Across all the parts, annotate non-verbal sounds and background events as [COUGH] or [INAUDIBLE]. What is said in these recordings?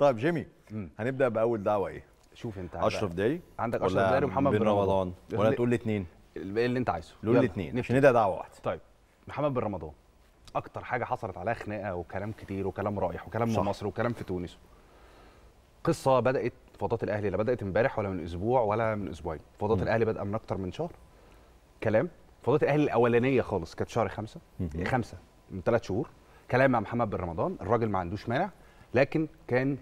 طيب جيمي هنبدا باول دعوه ايه شوف انت اشرف داري عندك اشرف داري ومحمد بن رمضان ولا تقول لي اثنين اللي انت عايزه قول لي اثنين عشان نبدا دعوه واحده طيب محمد بن رمضان اكتر حاجه حصلت عليها خناقه وكلام كتير وكلام رايح وكلام من مصر وكلام في تونس قصه بدات فضات الاهلي لا بدات امبارح ولا من اسبوع ولا من اسبوعين فضات الاهلي بدا من اكتر من شهر كلام فضات الاهلي الاولانيه خالص كانت شهر خمسة خمسة من ثلاث شهور كلام مع محمد بن رمضان الراجل ما عندوش مانع لكن كان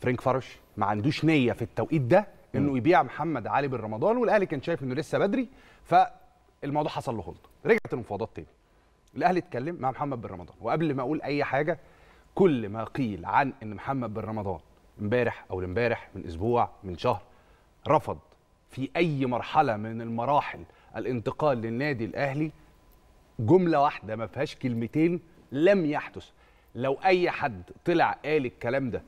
فرانك فارش ما عندوش نيه في التوقيت ده انه يبيع محمد علي بن رمضان والاهلي كان شايف انه لسه بدري فالموضوع حصل له غلطه رجعت المفاوضات تاني الاهلي اتكلم مع محمد بن رمضان وقبل ما اقول اي حاجه كل ما قيل عن ان محمد بن رمضان امبارح او امبارح من اسبوع من شهر رفض في اي مرحله من المراحل الانتقال للنادي الاهلي جمله واحده ما فيهاش كلمتين لم يحدث لو اي حد طلع قال الكلام ده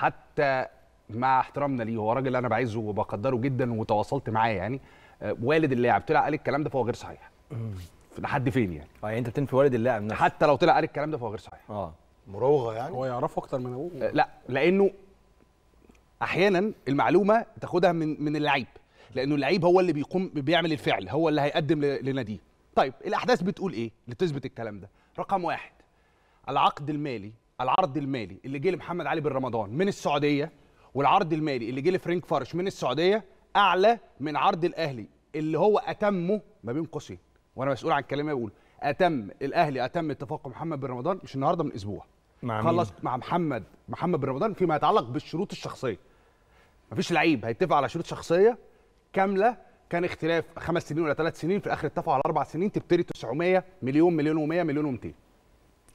حتى مع احترامنا ليه هو راجل انا بعزه وبقدره جدا وتواصلت معاه يعني آه، والد اللاعب طلع قال الكلام ده فهو غير صحيح لحد فين يعني اه يعني انت بتنفي والد اللاعب نفسه حتى لو طلع قال الكلام ده فهو غير صحيح اه مراوغه يعني هو يعرفه اكتر من ابوه آه، لا لانه احيانا المعلومه تاخدها من من اللعيب لانه اللعيب هو اللي بيقوم بيعمل الفعل هو اللي هيقدم لناديه طيب الاحداث بتقول ايه اللي تثبت الكلام ده رقم واحد العقد المالي العرض المالي اللي جه لمحمد علي بن رمضان من السعوديه والعرض المالي اللي جه لفرينك فارش من السعوديه اعلى من عرض الاهلي اللي هو اتمه ما بين قوسين وانا مسؤول عن الكلام اللي بقوله اتم الاهلي اتم اتفاق محمد بن رمضان مش النهارده من اسبوع مع خلص مع محمد محمد بن رمضان فيما يتعلق بالشروط الشخصيه مفيش لعيب هيتفق على شروط شخصيه كامله كان اختلاف خمس سنين ولا ثلاث سنين في الاخر اتفقوا على اربع سنين تبتدي 900 مليون مليون و100 مليون و200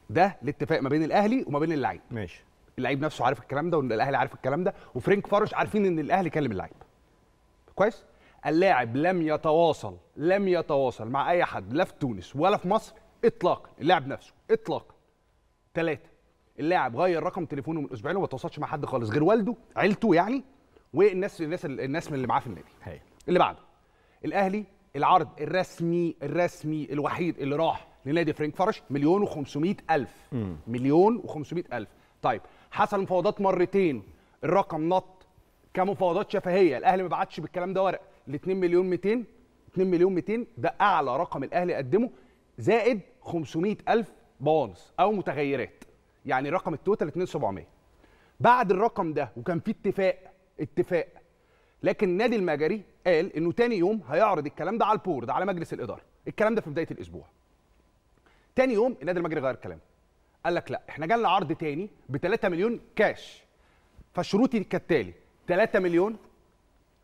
ده الاتفاق ما بين الاهلي وما بين اللعيب ماشي اللعيب نفسه عارف الكلام ده وان الاهلي عارف الكلام ده وفرينك فارش عارفين ان الاهلي كلم اللعيب كويس اللاعب لم يتواصل لم يتواصل مع اي حد لا في تونس ولا في مصر اطلاقا اللاعب نفسه اطلاقا ثلاثه اللاعب غير رقم تليفونه من اسبوعين وما تواصلش مع حد خالص غير والده عيلته يعني والناس الناس الناس من اللي معاه في النادي هي. اللي بعده الاهلي العرض الرسمي الرسمي الوحيد اللي راح لنادي فرش مليون و500 الف مم. مليون و500 الف طيب حصل مفاوضات مرتين الرقم نط كمفاوضات شفهيه الاهلي ما بعتش بالكلام ده ورق ل 2 مليون 200 2 مليون 200 ده اعلى رقم الاهلي قدمه زائد 500 الف بونص او متغيرات يعني رقم التوتال 2700 بعد الرقم ده وكان في اتفاق اتفاق لكن نادي المجري قال انه تاني يوم هيعرض الكلام ده على البورد على مجلس الاداره الكلام ده في بدايه الاسبوع تاني يوم النادي المجري غير كلامه قال لك لا احنا جالنا عرض تاني ب 3 مليون كاش فشروطي كالتالي 3 مليون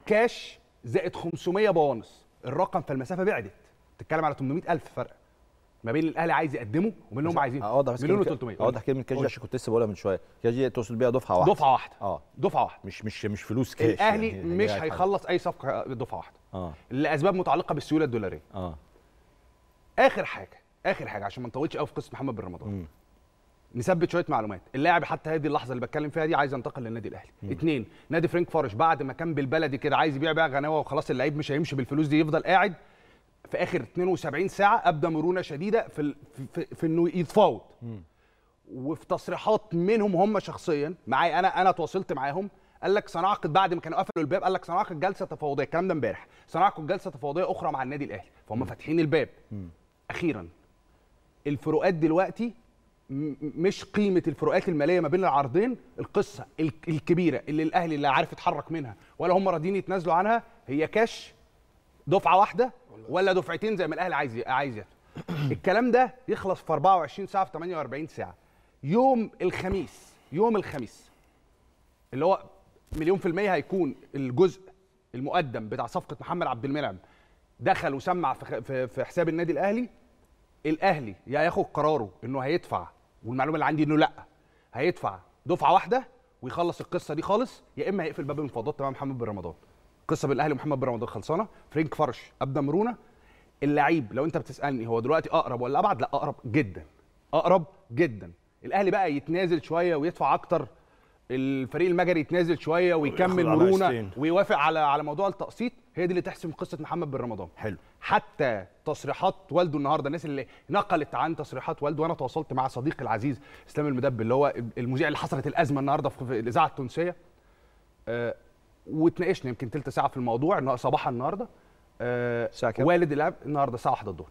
كاش زائد 500 بونص الرقم في المسافه بعدت بتتكلم على 800000 فرق ما بين الاهلي عايز يقدمه ومن هم عايزين مليون و300 اوضح كلمه كاش دي عشان كنت لسه بقولها من شويه كاش دي تقصد بيها دفعه واحده دفعه واحده اه دفعه واحده مش مش مش فلوس كاش الاهلي يعني مش هيخلص اي صفقه دفعه واحده اه لاسباب متعلقه بالسيوله الدولاريه اه اخر حاجه اخر حاجه عشان ما نطولش قوي في قصه محمد بن رمضان نثبت شويه معلومات اللاعب حتى هذه اللحظه اللي بتكلم فيها دي عايز ينتقل للنادي الاهلي اثنين نادي فرانك فارش بعد ما كان بالبلدي كده عايز يبيع بقى غناوه وخلاص اللعيب مش هيمشي بالفلوس دي يفضل قاعد في اخر 72 ساعه ابدى مرونه شديده في في, في انه يتفاوض وفي تصريحات منهم هم شخصيا معايا انا انا تواصلت معاهم قال لك سنعقد بعد ما كانوا قفلوا الباب قال لك سنعقد جلسه تفاوضيه الكلام ده امبارح سنعقد جلسه تفاوضيه اخرى مع النادي الاهلي فهم فاتحين الباب مم. اخيرا الفروقات دلوقتي مش قيمه الفروقات الماليه ما بين العرضين القصه الكبيره اللي الاهلي لا عارف يتحرك منها ولا هم راضيين يتنازلوا عنها هي كاش دفعه واحده ولا دفعتين زي ما الاهلي عايز عايز يعني. [CLEARS THROAT] الكلام ده يخلص في 24 ساعه في 48 ساعه يوم الخميس يوم الخميس اللي هو مليون في المية هيكون الجزء المقدم بتاع صفقة محمد عبد المنعم دخل وسمع في حساب النادي الأهلي الاهلي ياخد قراره انه هيدفع والمعلومه اللي عندي انه لا هيدفع دفعه واحده ويخلص القصه دي خالص يا اما هيقفل باب المفاوضات تمام محمد بن رمضان قصه بالاهلي ومحمد بن رمضان خلصانه فرينك فرش ابدا مرونه اللعيب لو انت بتسالني هو دلوقتي اقرب ولا ابعد لا اقرب جدا اقرب جدا الاهلي بقى يتنازل شويه ويدفع اكتر الفريق المجري يتنازل شويه ويكمل مرونه ويوافق على على موضوع التقسيط هي دي اللي تحسم قصه محمد بن رمضان حلو حتى تصريحات والده النهارده الناس اللي نقلت عن تصريحات والده وانا تواصلت مع صديقي العزيز اسلام المدب اللي هو المذيع اللي حصلت الازمه النهارده في الاذاعه التونسيه أه واتناقشنا يمكن ثلث ساعه في الموضوع صباحا النهارده أه والد الاب النهارده الساعه 1 الظهر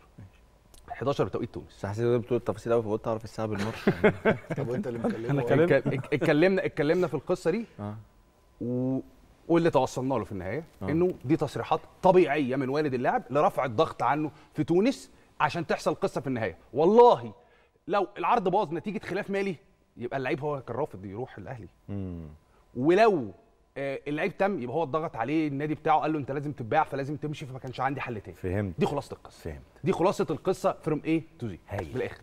11 بتوقيت تونس صح حسيت بتقول تفاصيل قوي فقلت اعرف الساعه بالمر طب وانت اللي مكلمه اتكلمنا اتكلمنا في القصه دي آه. واللي توصلنا له في النهايه آه. انه دي تصريحات طبيعيه من والد اللاعب لرفع الضغط عنه في تونس عشان تحصل قصه في النهايه والله لو العرض باظ نتيجه خلاف مالي يبقى اللعيب هو كان رافض يروح الاهلي مم. ولو آه، اللعيب تم يبقى هو اتضغط عليه النادي بتاعه قال له انت لازم تتباع فلازم تمشي فما كانش عندي حل تاني فهمت دي خلاصه القصه فهمت دي خلاصه القصه فروم ايه تو زي من الاخر